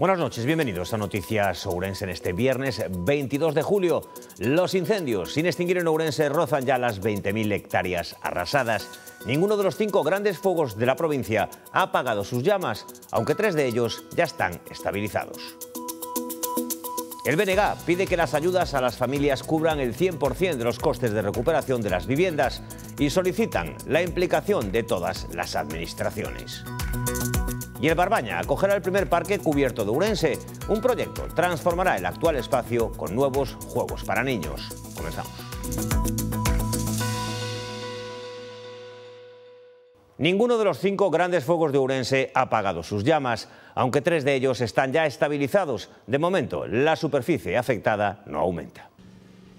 Buenas noches, bienvenidos a Noticias Ourense en este viernes 22 de julio. Los incendios sin extinguir en Ourense rozan ya las 20.000 hectáreas arrasadas. Ninguno de los cinco grandes fuegos de la provincia ha apagado sus llamas, aunque tres de ellos ya están estabilizados. El BNG pide que las ayudas a las familias cubran el 100% de los costes de recuperación de las viviendas y solicitan la implicación de todas las administraciones. Y el Barbaña acogerá el primer parque cubierto de Urense. Un proyecto transformará el actual espacio con nuevos juegos para niños. Comenzamos. Ninguno de los cinco grandes fuegos de Urense ha apagado sus llamas, aunque tres de ellos están ya estabilizados. De momento, la superficie afectada no aumenta.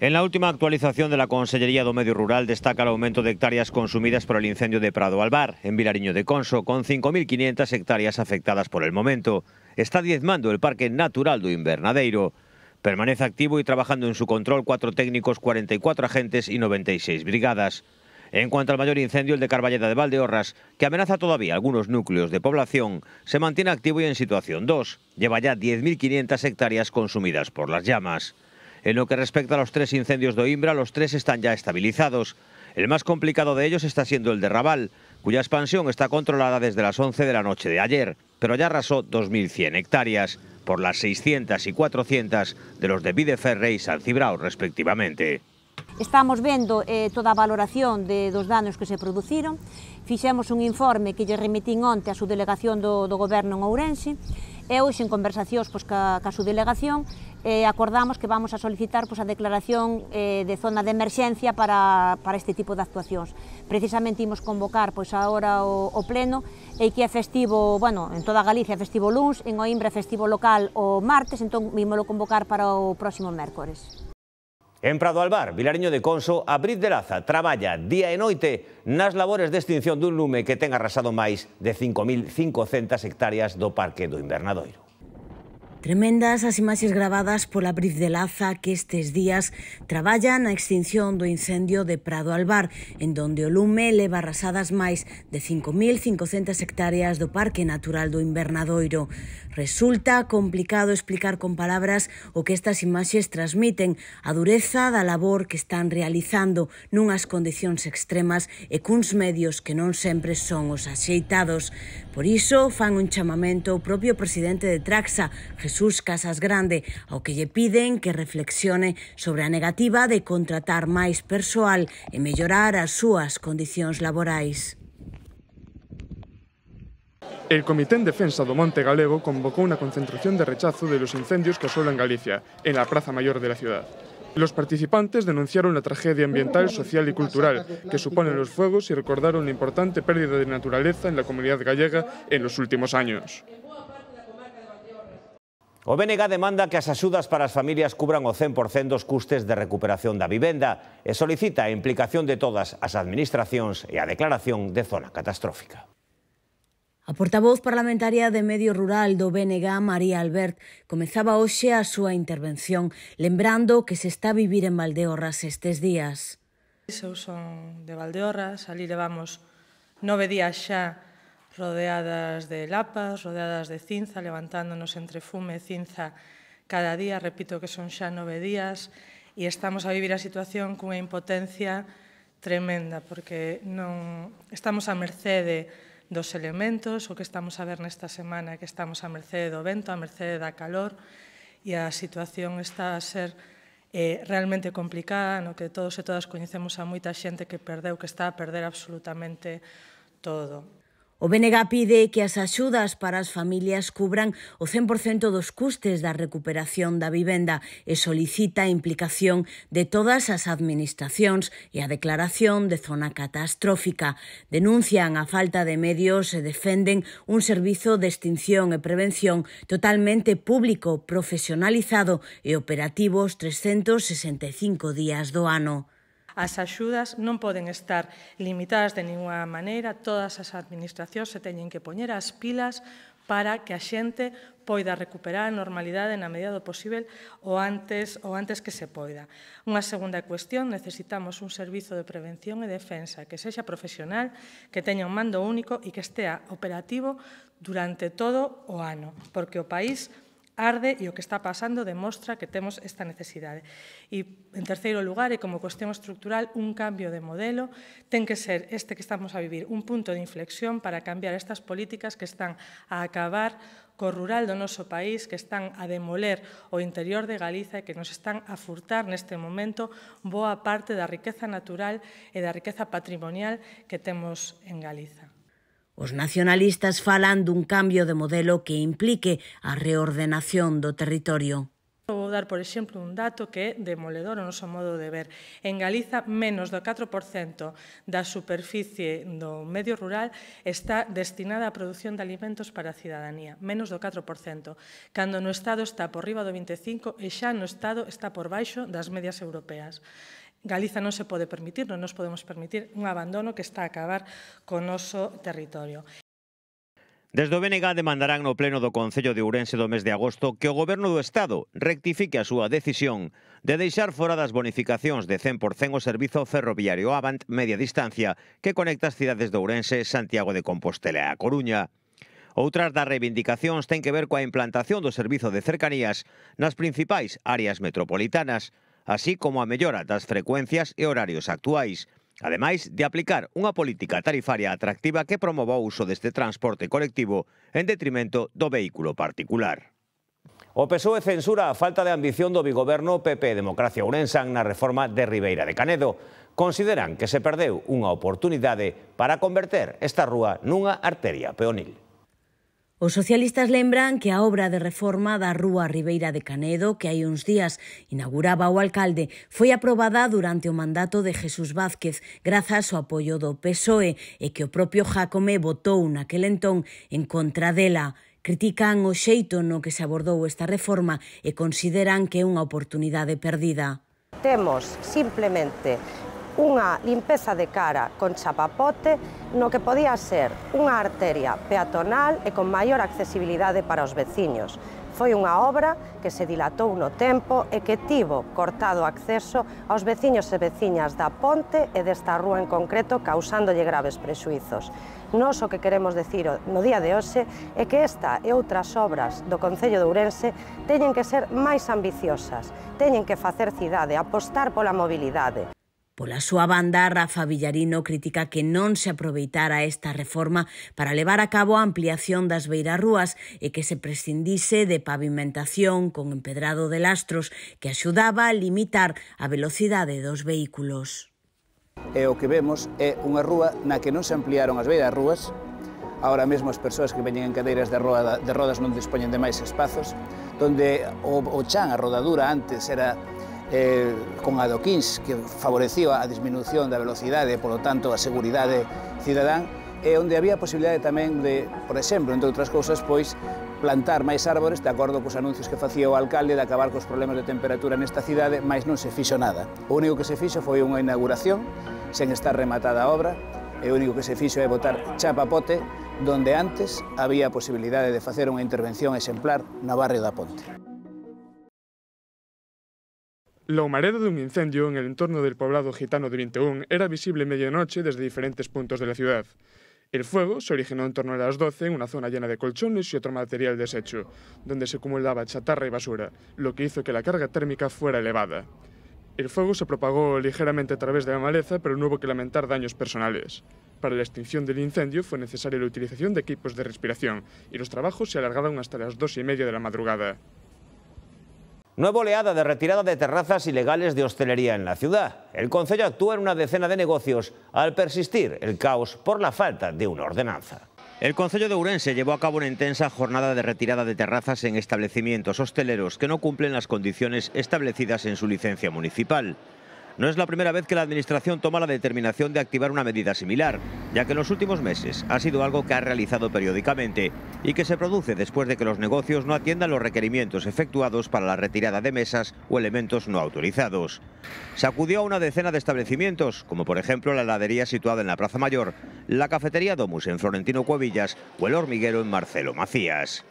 En la última actualización de la Consellería do Medio Rural destaca el aumento de hectáreas consumidas por el incendio de Prado Albar, en Vilariño de Conso, con 5.500 hectáreas afectadas por el momento. Está diezmando el Parque Natural do Invernadero. Permanece activo y trabajando en su control cuatro técnicos, 44 agentes y 96 brigadas. En cuanto al mayor incendio, el de Carballeda de Valdeorras, que amenaza todavía algunos núcleos de población, se mantiene activo y en situación 2. Lleva ya 10.500 hectáreas consumidas por las llamas. En lo que respecta a los tres incendios de Oimbra, los tres están ya estabilizados. El más complicado de ellos está siendo el de Raval, cuya expansión está controlada desde las 11 de la noche de ayer, pero ya arrasó 2.100 hectáreas, por las 600 y 400 de los de Bideferre y Cibrao, respectivamente. Estamos vendo eh, toda a valoración de, dos danos que se produciron. Fixemos un informe que lle remitín onte á delegación do, do goberno en Ourense e hoxe en conversacións pois, ca, ca delegación eh, acordamos que vamos a solicitar pues, a declaración eh, de zona de emerxencia para, para este tipo de actuacións. Precisamente imos convocar pois agora o, o pleno e que é festivo, bueno, en toda Galicia é festivo luns, en Oimbra é festivo local o martes, entón imolo convocar para o próximo mércores. En Prado Albar, Vilariño de Conso, Brit de Laza traballa día e noite nas labores de extinción dun lume que ten arrasado máis de 5.500 hectáreas do Parque do Invernadoiro. Tremendas as imaxes gravadas pola Brif de Laza que estes días traballan na extinción do incendio de Prado Albar, en donde o lume leva arrasadas máis de 5.500 hectáreas do Parque Natural do Invernadoiro. Resulta complicado explicar con palabras o que estas imaxes transmiten, a dureza da labor que están realizando nunhas condicións extremas e cuns medios que non sempre son os axeitados. Por iso fan un chamamento o propio presidente de Traxa, Jesús Jesús Casas Grande, ao que lle piden que reflexione sobre a negativa de contratar máis persoal e mellorar as súas condicións laborais. El Comité en Defensa do Monte Galego convocou unha concentración de rechazo de los incendios que asolan Galicia, en la Plaza Mayor de la ciudad. Los participantes denunciaron la tragedia ambiental, social y cultural que suponen los fuegos y recordaron la importante pérdida de naturaleza en la comunidad gallega en los últimos años. O BNG demanda que as axudas para as familias cubran o 100% dos custes de recuperación da vivenda e solicita a implicación de todas as administracións e a declaración de zona catastrófica. A portavoz parlamentaria de Medio Rural do BNG, María Albert, comezaba hoxe a súa intervención, lembrando que se está a vivir en Valdeorras estes días. Eu son de Valdeorras, ali levamos nove días xa rodeadas de lapas, rodeadas de cinza, levantándonos entre fume e cinza cada día, repito que son xa nove días, e estamos a vivir a situación cunha impotencia tremenda, porque non estamos a mercede dos elementos, o que estamos a ver nesta semana, que estamos a mercede do vento, a mercede da calor, e a situación está a ser eh, realmente complicada, no que todos e todas coñecemos a moita xente que perdeu, que está a perder absolutamente todo. O BNG pide que as axudas para as familias cubran o 100% dos custes da recuperación da vivenda e solicita a implicación de todas as administracións e a declaración de zona catastrófica. Denuncian a falta de medios e defenden un servizo de extinción e prevención totalmente público, profesionalizado e operativo os 365 días do ano. As axudas non poden estar limitadas de ninguna maneira, todas as administracións se teñen que poñer as pilas para que a xente poida recuperar a normalidade na medida do posible o antes, o antes que se poida. Unha segunda cuestión, necesitamos un servizo de prevención e defensa que sexa profesional, que teña un mando único e que estea operativo durante todo o ano, porque o país arde e o que está pasando demostra que temos esta necesidade. E, en terceiro lugar, e como cuestión estructural, un cambio de modelo ten que ser este que estamos a vivir, un punto de inflexión para cambiar estas políticas que están a acabar co rural do noso país, que están a demoler o interior de Galiza e que nos están a furtar neste momento boa parte da riqueza natural e da riqueza patrimonial que temos en Galiza. Os nacionalistas falan dun cambio de modelo que implique a reordenación do territorio. Vou dar, por exemplo, un dato que é demoledor o noso modo de ver. En Galiza, menos do 4% da superficie do medio rural está destinada á produción de alimentos para a cidadanía, menos do 4%, cando no Estado está por riba do 25% e xa no Estado está por baixo das medias europeas. Galiza non se pode permitir, non nos podemos permitir un abandono que está a acabar con noso territorio. Desde o BNG demandarán no pleno do Concello de Ourense do mes de agosto que o goberno do Estado rectifique a súa decisión de deixar fora das bonificacións de 100% o servizo ferroviario Avant media distancia que conecta as cidades de Ourense, Santiago de Compostela e A Coruña. Outras das reivindicacións ten que ver coa implantación do servizo de cercanías nas principais áreas metropolitanas, así como a mellora das frecuencias e horarios actuais, ademais de aplicar unha política tarifaria atractiva que promova o uso deste transporte colectivo en detrimento do vehículo particular. O PSOE censura a falta de ambición do bigoberno PP Democracia Ourensan na reforma de Ribeira de Canedo. Consideran que se perdeu unha oportunidade para converter esta rúa nunha arteria peonil. Os socialistas lembran que a obra de reforma da Rúa Ribeira de Canedo, que hai uns días inauguraba o alcalde, foi aprobada durante o mandato de Jesús Vázquez grazas ao apoio do PSOE e que o propio Jacome votou naquele entón en contra dela. Critican o xeito no que se abordou esta reforma e consideran que é unha oportunidade perdida. Temos simplemente unha limpeza de cara con chapapote no que podía ser unha arteria peatonal e con maior accesibilidade para os veciños. Foi unha obra que se dilatou no tempo e que tivo cortado acceso aos veciños e veciñas da Ponte e desta rúa en concreto, causándolle graves prexuizos. Nos o que queremos decir no día de hoxe é que esta e outras obras do Concello de Ourense teñen que ser máis ambiciosas, teñen que facer cidade, apostar pola mobilidade. Pola súa banda, Rafa Villarino critica que non se aproveitara esta reforma para levar a cabo a ampliación das beirarrúas e que se prescindise de pavimentación con empedrado de lastros que axudaba a limitar a velocidade dos vehículos. E o que vemos é unha rúa na que non se ampliaron as beirarrúas, Ahora mesmo as persoas que veñen en cadeiras de, roda, de rodas non dispoñen de máis espazos, donde o, o chan, a rodadura antes era eh, con adoquins que favorecía a disminución da velocidade, polo tanto, a seguridade cidadán, e onde había posibilidade tamén de, por exemplo, entre outras cousas, pois plantar máis árbores de acordo cos anuncios que facía o alcalde de acabar cos problemas de temperatura nesta cidade, mas non se fixo nada. O único que se fixo foi unha inauguración, sen estar rematada a obra, e o único que se fixo é botar chapapote, donde antes había posibilidade de facer unha intervención exemplar no barrio da Ponte. La humareda de un incendio en el entorno del poblado gitano de 21 era visible medianoche desde diferentes puntos de la ciudad. El fuego se originó en torno a las 12 en una zona llena de colchones y otro material deshecho, donde se acumulaba chatarra y basura, lo que hizo que la carga térmica fuera elevada. El fuego se propagó ligeramente a través de la maleza, pero no hubo que lamentar daños personales. Para la extinción del incendio fue necesaria la utilización de equipos de respiración, y los trabajos se alargaron hasta las dos y media de la madrugada. Nueva oleada de retirada de terrazas ilegales de hostelería en la ciudad. El Consejo actúa en una decena de negocios al persistir el caos por la falta de una ordenanza. El Concello de Urense llevó a cabo una intensa jornada de retirada de terrazas en establecimientos hosteleros que no cumplen las condiciones establecidas en su licencia municipal. No es la primera vez que la Administración toma la determinación de activar una medida similar, ya que en los últimos meses ha sido algo que ha realizado periódicamente y que se produce después de que los negocios no atiendan los requerimientos efectuados para la retirada de mesas o elementos no autorizados. Se acudió a una decena de establecimientos, como por ejemplo la heladería situada en la Plaza Mayor, la cafetería Domus en Florentino Cuevillas o el hormiguero en Marcelo Macías.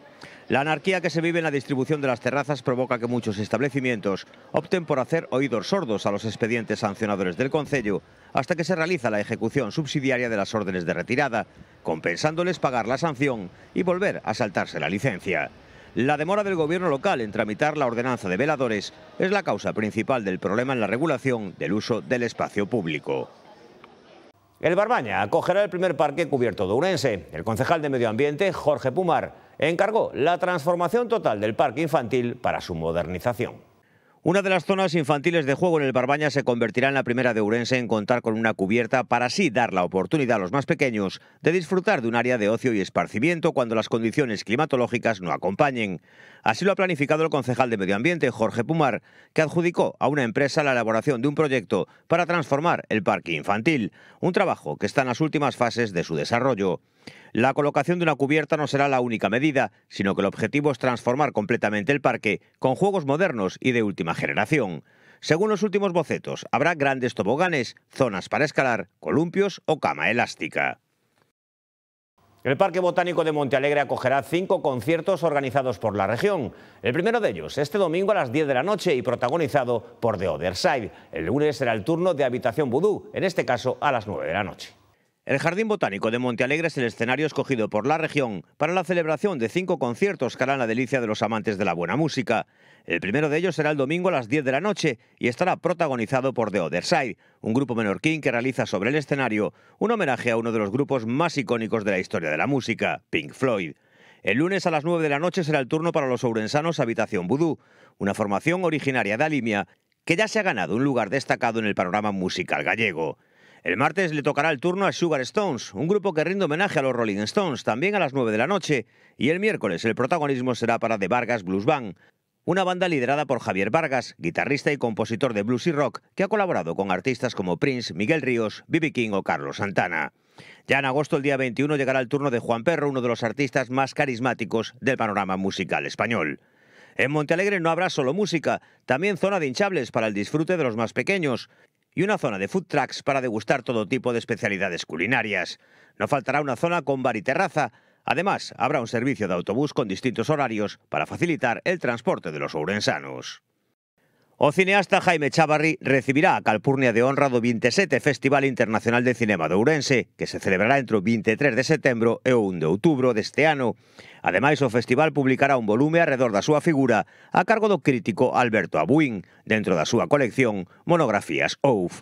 La anarquía que se vive en la distribución de las terrazas provoca que muchos establecimientos opten por hacer oídos sordos a los expedientes sancionadores del Concello hasta que se realiza la ejecución subsidiaria de las órdenes de retirada, compensándoles pagar la sanción y volver a saltarse la licencia. La demora del gobierno local en tramitar la ordenanza de veladores es la causa principal del problema en la regulación del uso del espacio público. El Barbaña acogerá el primer parque cubierto de Urense. El concejal de Medio Ambiente, Jorge Pumar, encargó la transformación total del parque infantil para su modernización. Una de las zonas infantiles de juego en el Barbaña se convertirá en la primera de Urense en contar con una cubierta para así dar la oportunidad a los más pequeños de disfrutar de un área de ocio y esparcimiento cuando las condiciones climatológicas no acompañen. Así lo ha planificado el concejal de Medio Ambiente, Jorge Pumar, que adjudicó a una empresa la elaboración de un proyecto para transformar el parque infantil, un trabajo que está en las últimas fases de su desarrollo. La colocación de una cubierta no será la única medida, sino que el objetivo es transformar completamente el parque con juegos modernos y de última generación. Según los últimos bocetos, habrá grandes toboganes, zonas para escalar, columpios o cama elástica. El Parque Botánico de Montealegre acogerá cinco conciertos organizados por la región. El primero de ellos, este domingo a las 10 de la noche y protagonizado por The Other Side. El lunes será el turno de Habitación Vudú, en este caso a las 9 de la noche. El Jardín Botánico de Montealegre es el escenario escogido por la región para la celebración de cinco conciertos que harán la delicia de los amantes de la buena música. El primero de ellos será el domingo a las 10 de la noche y estará protagonizado por The Other Side, un grupo menorquín que realiza sobre el escenario un homenaje a uno de los grupos más icónicos de la historia de la música, Pink Floyd. El lunes a las 9 de la noche será el turno para los ourensanos Habitación Vudú, una formación originaria de Alimia que ya se ha ganado un lugar destacado en el panorama musical gallego. El martes le tocará el turno a Sugar Stones, un grupo que rinde homenaje a los Rolling Stones, también a las 9 de la noche, y el miércoles el protagonismo será para The Vargas Blues Band, una banda liderada por Javier Vargas, guitarrista y compositor de blues y rock, que ha colaborado con artistas como Prince, Miguel Ríos, B.B. King o Carlos Santana. Ya en agosto, el día 21, llegará el turno de Juan Perro, uno de los artistas más carismáticos del panorama musical español. En Montealegre no habrá solo música, también zona de hinchables para el disfrute de los más pequeños y una zona de food trucks para degustar todo tipo de especialidades culinarias. No faltará una zona con bar y terraza. Además, habrá un servicio de autobús con distintos horarios para facilitar el transporte de los ourensanos. O cineasta Jaime Chavarri recibirá a Calpurnia de honra do 27 Festival Internacional de Cinema de Ourense, que se celebrará entre o 23 de setembro e o 1 de outubro deste ano. Ademais, o festival publicará un volume arredor da súa figura a cargo do crítico Alberto Abuín, dentro da súa colección Monografías OUF.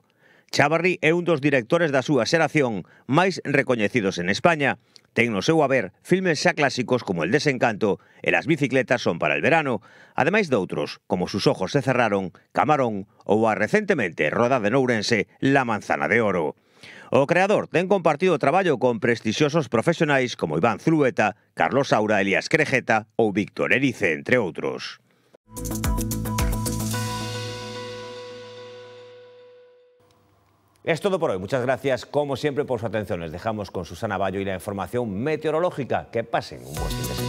Chavarri é un dos directores da súa xeración máis recoñecidos en España. Ten no seu haber filmes xa clásicos como El desencanto e Las bicicletas son para el verano, ademais de outros como Sus ojos se cerraron, Camarón ou a recentemente rodada de Nourense La manzana de oro. O creador ten compartido o traballo con prestixiosos profesionais como Iván Zulueta, Carlos Saura, Elías Crejeta ou Víctor Erice, entre outros. Música Es todo por hoy. Muchas gracias, como siempre, por su atención. Les dejamos con Susana Bayo y la información meteorológica. Que pasen un buen fin de